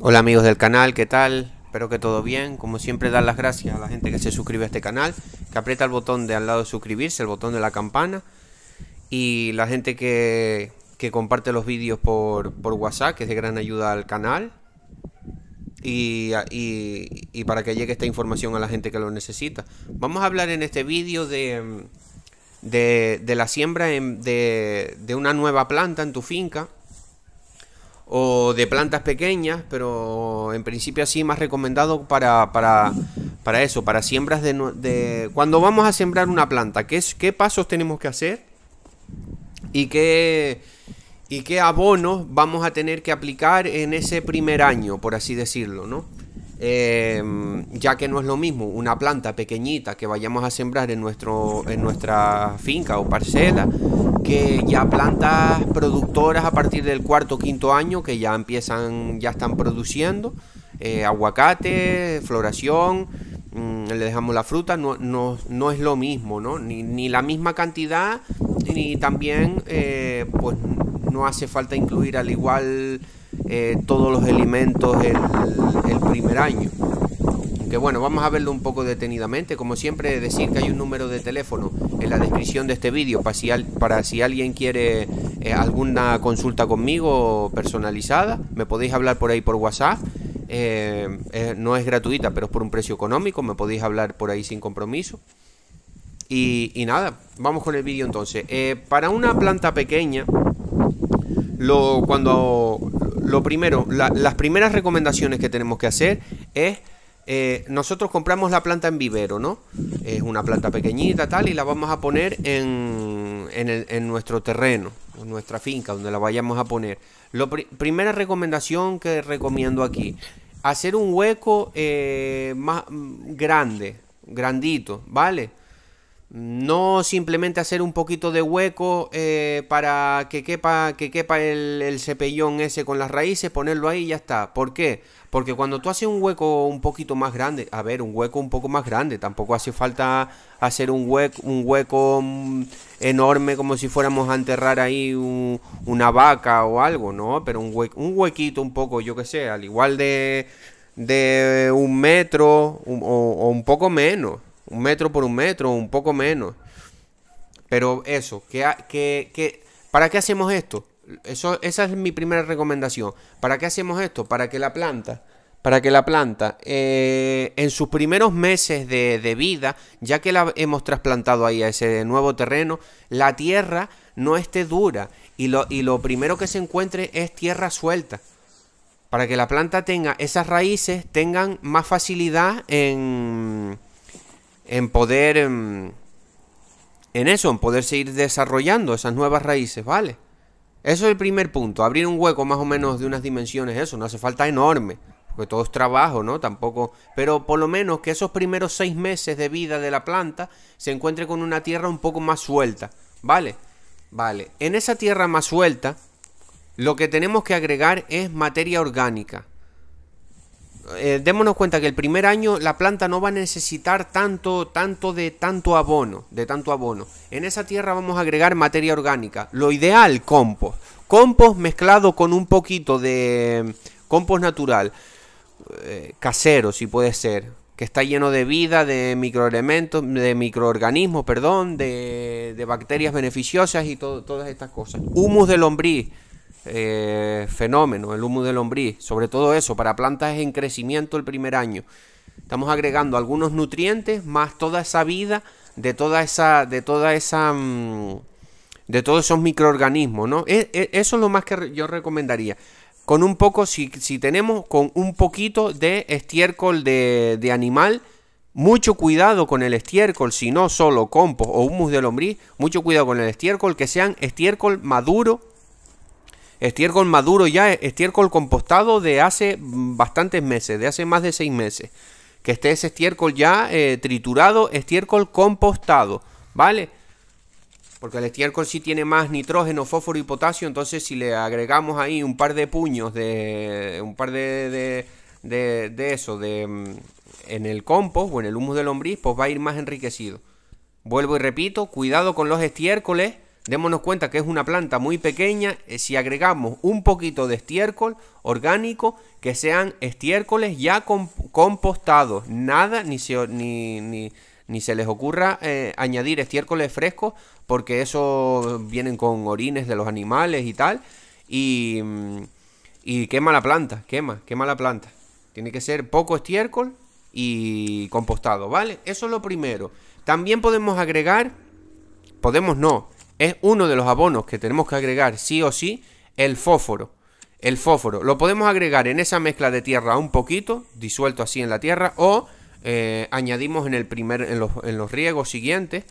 Hola amigos del canal, ¿qué tal? Espero que todo bien. Como siempre, dar las gracias a la gente que se suscribe a este canal, que aprieta el botón de al lado de suscribirse, el botón de la campana. Y la gente que, que comparte los vídeos por, por, WhatsApp, que es de gran ayuda al canal. Y, y, para que llegue esta información a la gente que lo necesita. Vamos a hablar en este vídeo de, de, la siembra de, de una nueva planta en tu finca o de plantas pequeñas, pero en principio así más recomendado para, eso, para siembras de, Cuando vamos a sembrar una planta, ¿qué, qué pasos tenemos que hacer? ¿Y qué, ¿Y qué abonos vamos a tener que aplicar en ese primer año, por así decirlo, no? Em, ya que no es lo mismo una planta pequeñita que vayamos a sembrar en, nuestro, en nuestra finca o parcela que ya plantas productoras a partir del cuarto quinto año que ya empiezan, ya están produciendo eh, aguacate, floración, mm, le dejamos la fruta, no, no, es lo mismo, ¿no? Ni, la misma cantidad, ni también eh, pues no hace falta incluir al igual eh, todos los alimentos el primer año que bueno, vamos a verlo un poco detenidamente. Como siempre, decir que hay un número de teléfono en la descripción de este vídeo para si, para si alguien quiere eh, alguna consulta conmigo personalizada, me podéis hablar por ahí por WhatsApp. Eh, eh, no es gratuita, pero es por un precio económico, me podéis hablar por ahí sin compromiso. Y, nada, vamos con el vídeo entonces. para una planta pequeña, lo, cuando, lo primero, las primeras recomendaciones que tenemos que hacer es eh, nosotros compramos la planta en vivero, ¿no? Es una planta pequeñita, tal, y la vamos a poner en, nuestro terreno, en nuestra finca, donde la vayamos a poner. Lo primera recomendación que recomiendo aquí, hacer un hueco eh, más mm, grande, grandito, ¿vale? No simplemente hacer un poquito de hueco eh, para que quepa, que quepa el, cepillón cepellón ese con las raíces, ponerlo ahí y ya está. ¿Por qué? Porque cuando tú haces un hueco un poquito más grande, a ver, un hueco un poco más grande, tampoco hace falta hacer un hueco, un hueco mm, enorme como si fuéramos a enterrar ahí una vaca o algo, ¿no? Pero un, hueco, un huequito un poco, yo que sé, al igual de, de un metro o un poco menos un metro por un metro, un poco menos. Pero eso, que, que, ¿para qué hacemos esto? Eso, esa es mi primera recomendación. ¿Para qué hacemos esto? Para que la planta, para que la planta eh, en sus primeros meses de, vida, ya que la hemos trasplantado ahí a ese nuevo terreno, la tierra no esté dura y lo, y lo primero que se encuentre es tierra suelta. Para que la planta tenga esas raíces, tengan más facilidad en, en poder, em, en eso, en poder seguir desarrollando esas nuevas raíces, ¿vale? Eso es el primer punto, abrir un hueco más o menos de unas dimensiones, eso, no hace falta enorme, porque todo es trabajo, ¿no? Tampoco, pero por lo menos que esos primeros seis meses de vida de la planta se encuentre con una tierra un poco más suelta, ¿vale? Vale, en esa tierra más suelta, lo que tenemos que agregar es materia orgánica, eh, démonos cuenta que el primer año la planta no va a necesitar tanto, tanto de tanto abono, de tanto abono. En esa tierra vamos a agregar materia orgánica. Lo ideal, compost. Compost mezclado con un poquito de mm, compost natural, eh, casero si puede ser, que está lleno de vida, de microelementos, de microorganismos, perdón, de, bacterias beneficiosas y todas estas cosas. Humus de lombriz eh, fenómeno, el humus de lombriz, sobre todo eso, para plantas en crecimiento el primer año. Estamos agregando algunos nutrientes más toda esa vida de toda esa, de toda esa, mm, de todos esos microorganismos, ¿no? E, e, eso es lo más que yo recomendaría. Con un poco, si, tenemos, con un poquito de estiércol de, de animal, mucho cuidado con el estiércol, si no solo compost o humus de lombriz, mucho cuidado con el estiércol, que sean estiércol maduro Estiércol maduro ya, estiércol compostado de hace bastantes meses, de hace más de seis meses. Que esté ese estiércol ya eh, triturado, estiércol compostado, ¿vale? Porque el estiércol sí tiene más nitrógeno, fósforo y potasio, entonces si le agregamos ahí un par de puños de. un par de. de, eso, de. Mm, en el compost o en el humus de lombriz, pues va a ir más enriquecido. Vuelvo y repito, cuidado con los estiércoles Démonos cuenta que es una planta muy pequeña. Eh, si agregamos un poquito de estiércol orgánico, que sean estiércoles ya compostados. Nada, ni se, ni, se les ocurra eh, añadir estiércoles frescos, porque eso vienen con orines de los animales y tal. Y, mm, y quema la planta, quema, quema la planta. Tiene que ser poco estiércol y compostado, ¿vale? Eso es lo primero. También podemos agregar, podemos no es uno de los abonos que tenemos que agregar sí o sí, el fósforo. El fósforo lo podemos agregar en esa mezcla de tierra un poquito, disuelto así en la tierra, o eh, añadimos en, el primer, en, los, riegos siguientes,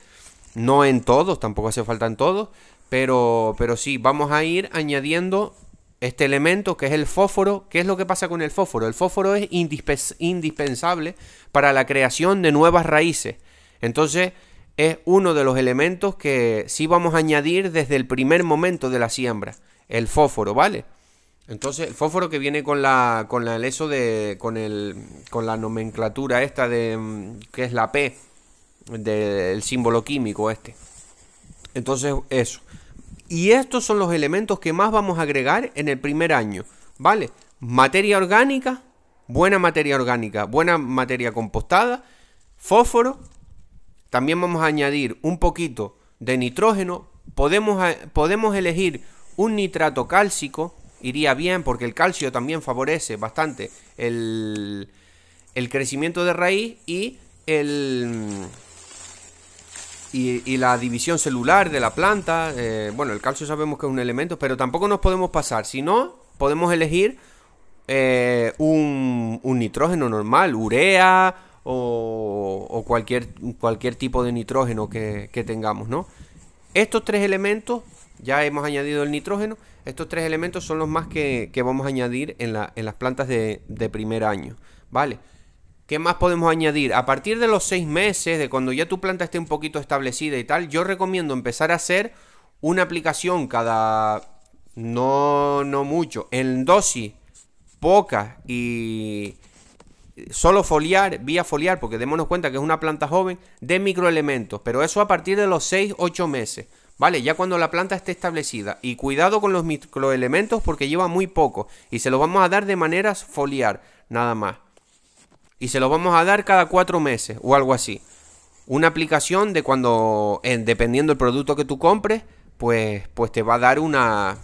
no en todos, tampoco hace falta en todos, pero, pero sí, vamos a ir añadiendo este elemento que es el fósforo. ¿Qué es lo que pasa con el fósforo? El fósforo es indispensable para la creación de nuevas raíces. Entonces, es uno de los elementos que sí vamos a añadir desde el primer momento de la siembra, el fósforo, ¿vale? Entonces, el fósforo que viene con la con el de con el con la nomenclatura esta de mm, que es la P del símbolo químico este. Entonces, eso. Y estos son los elementos que más vamos a agregar en el primer año, ¿vale? Materia orgánica, buena materia orgánica, buena materia compostada, fósforo también vamos a añadir un poquito de nitrógeno. Podemos, eh, podemos elegir un nitrato cálcico, iría bien porque el calcio también favorece bastante el, el crecimiento de raíz y, el, y, la división celular de la planta. Eh, bueno, el calcio sabemos que es un elemento, pero tampoco nos podemos pasar. Si no, podemos elegir eh, un, un nitrógeno normal, urea, o, cualquier, cualquier, tipo de nitrógeno que, tengamos, ¿no? Estos tres elementos, ya hemos añadido el nitrógeno, estos tres elementos son los más que, vamos a añadir en, las plantas de, primer año, ¿vale? ¿Qué más podemos añadir? A partir de los seis meses, de cuando ya tu planta esté un poquito establecida y tal, yo recomiendo empezar a hacer una aplicación cada, no, no mucho, en dosis poca y, solo foliar, vía foliar, porque démonos cuenta que es una planta joven, de microelementos, pero eso a partir de los 6-8 meses, ¿vale? Ya cuando la planta esté establecida. Y cuidado con los microelementos porque lleva muy poco y se lo vamos a dar de manera foliar, nada más. Y se los vamos a dar cada 4 meses o algo así. Una aplicación de cuando, dependiendo del producto que tú compres, pues, pues te va a dar unas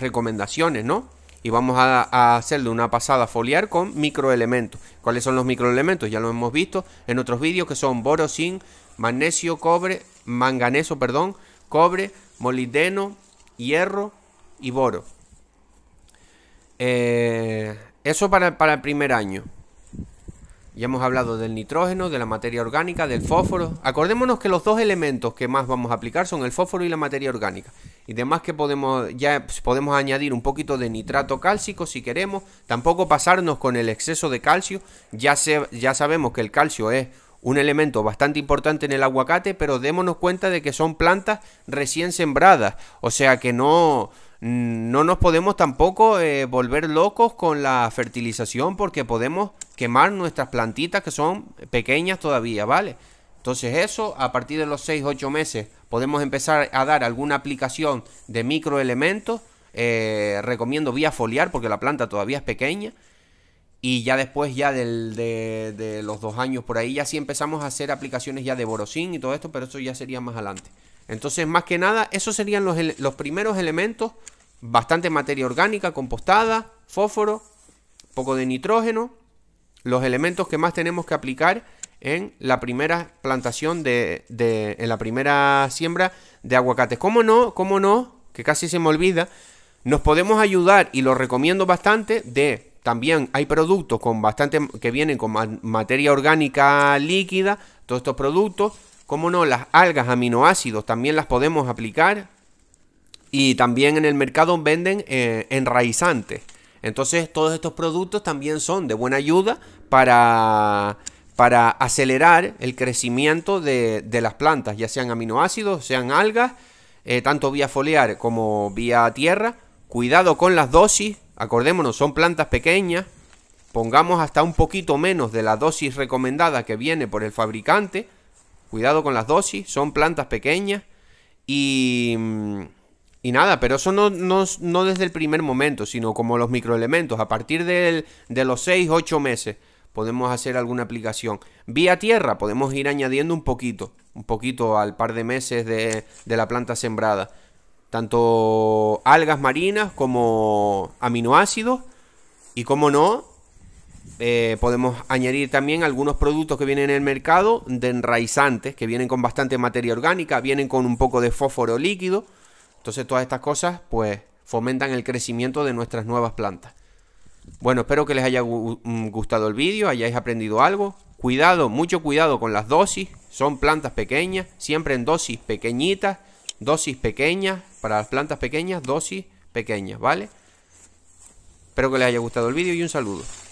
recomendaciones, ¿no? y vamos a, hacerle una pasada foliar con microelementos. ¿Cuáles son los microelementos? Ya lo hemos visto en otros vídeos que son boro, zinc, magnesio, cobre, manganeso, perdón, cobre, molibdeno, hierro y boro. Eh, eso para, para el primer año. Ya hemos hablado del nitrógeno, de la materia orgánica, del fósforo. Acordémonos que los dos elementos que más vamos a aplicar son el fósforo y la materia orgánica. Y demás que podemos, ya podemos añadir un poquito de nitrato cálcico si queremos. Tampoco pasarnos con el exceso de calcio. Ya, ya sabemos que el calcio es un elemento bastante importante en el aguacate, pero démonos cuenta de que son plantas recién sembradas. O sea que no no nos podemos tampoco eh, volver locos con la fertilización porque podemos quemar nuestras plantitas que son pequeñas todavía, ¿vale? Entonces eso, a partir de los 6-8 meses, podemos empezar a dar alguna aplicación de microelementos. Eh, recomiendo vía foliar porque la planta todavía es pequeña. Y ya después, ya de, los dos años por ahí, ya sí empezamos a hacer aplicaciones ya de borosín y todo esto, pero eso ya sería más adelante. Entonces, más que nada, esos serían los, primeros elementos. Bastante materia orgánica, compostada, fósforo, poco de nitrógeno. Los elementos que más tenemos que aplicar en la primera plantación de, en la primera siembra de aguacates. ¿Cómo no? ¿Cómo no? Que casi se me olvida. Nos podemos ayudar y lo recomiendo bastante de también hay productos con bastante que vienen con materia orgánica líquida, todos estos productos como no? Las algas, aminoácidos, también las podemos aplicar. Y también en el mercado venden eh, enraizantes. Entonces todos estos productos también son de buena ayuda para, para acelerar el crecimiento de, de, las plantas, ya sean aminoácidos, sean algas, eh, tanto vía foliar como vía tierra. Cuidado con las dosis, acordémonos, son plantas pequeñas. Pongamos hasta un poquito menos de la dosis recomendada que viene por el fabricante Cuidado con las dosis, son plantas pequeñas y... Mm, y nada, pero eso no, no, desde el primer momento, sino como los microelementos. A partir de los 6, 8 meses podemos hacer alguna aplicación. Vía tierra podemos ir añadiendo un poquito, un poquito al par de meses de, de la planta sembrada. Tanto algas marinas como aminoácidos y como no, eh, podemos añadir también algunos productos que vienen en el mercado de enraizantes, que vienen con bastante materia orgánica, vienen con un poco de fósforo líquido. Entonces todas estas cosas pues fomentan el crecimiento de nuestras nuevas plantas. Bueno, espero que les haya mm, gustado el vídeo, hayáis aprendido algo. Cuidado, mucho cuidado con las dosis. Son plantas pequeñas, siempre en dosis pequeñitas, dosis pequeñas, para las plantas pequeñas, dosis pequeñas, ¿vale? Espero que les haya gustado el vídeo y un saludo.